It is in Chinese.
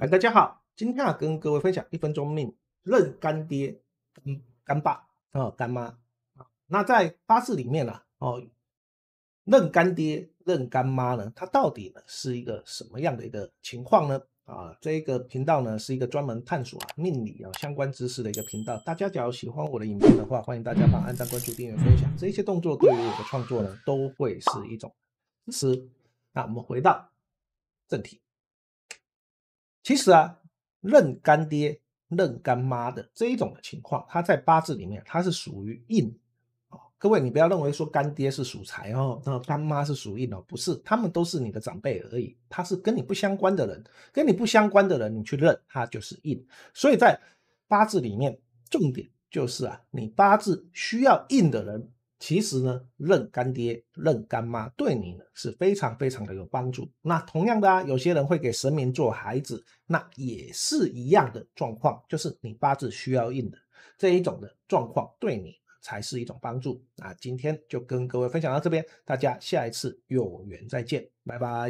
哎，大家好，今天啊跟各位分享一分钟命认干爹、嗯，干爸啊、干妈啊。那在八字里面呢，哦，认干爹、认干妈呢，它到底呢是一个什么样的一个情况呢？啊，这个频道呢是一个专门探索啊命理啊相关知识的一个频道。大家只要喜欢我的影片的话，欢迎大家把按赞、关注、订阅、分享这些动作，对于我的创作呢都会是一种支持。那我们回到正题。其实啊，认干爹、认干妈的这一种的情况，他在八字里面，它是属于印各位，你不要认为说干爹是属财哦，那干妈是属印哦，不是，他们都是你的长辈而已。他是跟你不相关的人，跟你不相关的人，你去认他就是印。所以在八字里面，重点就是啊，你八字需要印的人。其实呢，认干爹、认干妈对你呢是非常非常的有帮助。那同样的啊，有些人会给神明做孩子，那也是一样的状况，就是你八字需要印的这一种的状况，对你才是一种帮助。那今天就跟各位分享到这边，大家下一次有缘再见，拜拜。